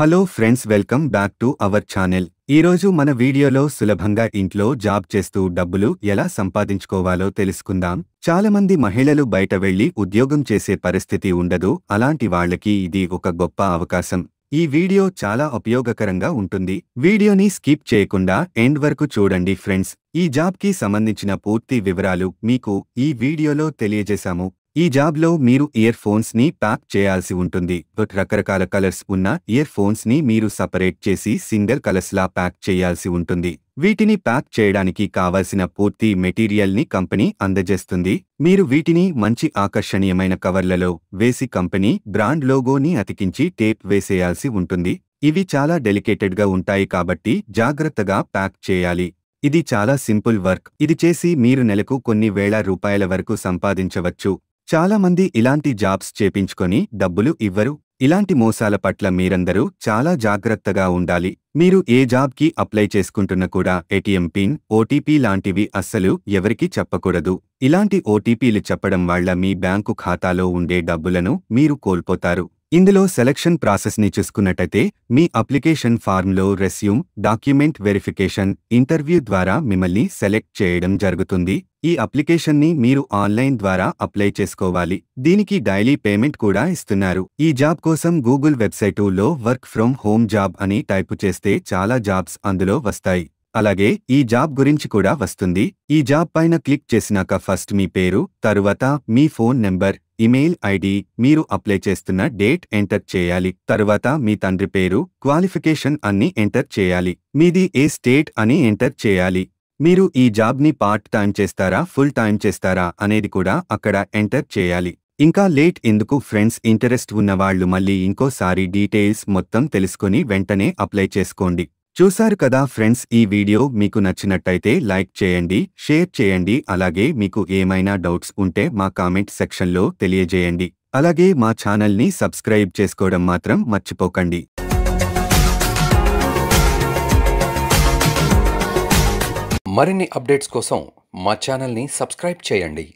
hello friends welcome back to our channel ఈరోజు మన వీడియోలో సులభంగా ఇంట్లో జాబ్ చేస్తూ డబ్బులు ఎలా సంపాదించుకోవాలో తెలుసుకుందాం చాలామంది మహిళలు బయట వెళ్లి ఉద్యోగం చేసే పరిస్థితి ఉండదు అలాంటి వాళ్లకి ఇది ఒక గొప్ప అవకాశం ఈ వీడియో చాలా ఉపయోగకరంగా ఉంటుంది వీడియోని స్కిప్ చేయకుండా ఎండ్ వరకు చూడండి ఫ్రెండ్స్ ఈ జాబ్కి సంబంధించిన పూర్తి వివరాలు మీకు ఈ వీడియోలో తెలియజేశాము ఈ జాబ్లో మీరు ఇయర్ ఫోన్స్ని ప్యాక్ చేయాల్సి ఉంటుంది రకరకాల కలర్స్ ఉన్న ఇయర్ ఫోన్స్ని మీరు సపరేట్ చేసి సింగల్ కలర్స్లా ప్యాక్ చేయాల్సి ఉంటుంది వీటిని ప్యాక్ చేయడానికి కావలసిన పూర్తి మెటీరియల్ని కంపెనీ అందజేస్తుంది మీరు వీటిని మంచి ఆకర్షణీయమైన కవర్లలో వేసి కంపెనీ బ్రాండ్ లోగోని అతికించి టేప్ వేసేయాల్సి ఉంటుంది ఇవి చాలా డెలికేటెడ్గా ఉంటాయి కాబట్టి జాగ్రత్తగా ప్యాక్ చేయాలి ఇది చాలా సింపుల్ వర్క్ ఇది చేసి మీరు నెలకు కొన్ని వేల రూపాయల వరకు సంపాదించవచ్చు చాలామంది ఇలాంటి జాబ్స్ చేపించుకొని డబ్బులు ఇవ్వరు ఇలాంటి మోసాల పట్ల మీరందరూ చాలా జాగ్రత్తగా ఉండాలి మీరు ఏ జాబ్కి అప్లై చేసుకుంటున్న కూడా ఏటీఎం పిన్ ఓటీపీ లాంటివి అస్సలు ఎవరికీ చెప్పకూడదు ఇలాంటి ఓటీపీలు చెప్పడం వాళ్ల మీ బ్యాంకు ఖాతాలో ఉండే డబ్బులను మీరు కోల్పోతారు ఇందులో సెలక్షన్ ప్రాసెస్ని చూసుకున్నట్టయితే మీ అప్లికేషన్ ఫార్మ్లో రెస్యూమ్ డాక్యుమెంట్ వెరిఫికేషన్ ఇంటర్వ్యూ ద్వారా మిమ్మల్ని సెలెక్ట్ చేయడం జరుగుతుంది ఈ అప్లికేషన్ని మీరు ఆన్లైన్ ద్వారా అప్లై చేసుకోవాలి దీనికి డైలీ పేమెంట్ కూడా ఇస్తున్నారు ఈ జాబ్ కోసం గూగుల్ వెబ్సైటులో వర్క్ ఫ్రమ్ హోమ్ జాబ్ అని టైపు చేస్తే చాలా జాబ్స్ అందులో వస్తాయి అలాగే ఈ జాబ్ గురించి కూడా వస్తుంది ఈ జాబ్ పైన క్లిక్ చేసినాక ఫస్ట్ మీ పేరు తరువాత మీ ఫోన్ నెంబర్ ఇమెయిల్ ఐడి మీరు అప్లై చేస్తున్న డేట్ ఎంటర్ చేయాలి తరువాత మీ తండ్రి పేరు క్వాలిఫికేషన్ అన్ని ఎంటర్ చేయాలి మీది ఏ స్టేట్ అని ఎంటర్ చేయాలి మీరు ఈ జాబ్ని పార్ట్ టైం చేస్తారా ఫుల్ టైం చేస్తారా అనేది కూడా అక్కడ ఎంటర్ చేయాలి ఇంకా లేట్ ఎందుకు ఫ్రెండ్స్ ఇంటరెస్ట్ ఉన్నవాళ్లు మళ్ళీ ఇంకోసారి డీటెయిల్స్ మొత్తం తెలుసుకుని వెంటనే అప్లై చేసుకోండి చూశారు కదా ఫ్రెండ్స్ ఈ వీడియో మీకు నచ్చినట్టయితే లైక్ చేయండి షేర్ చేయండి అలాగే మీకు ఏమైనా డౌట్స్ ఉంటే మా కామెంట్ సెక్షన్లో తెలియజేయండి అలాగే మా ఛానల్ని సబ్స్క్రైబ్ చేసుకోవడం మాత్రం మర్చిపోకండి మరిన్ని అప్డేట్స్ కోసం మా ఛానల్ని సబ్స్క్రైబ్ చేయండి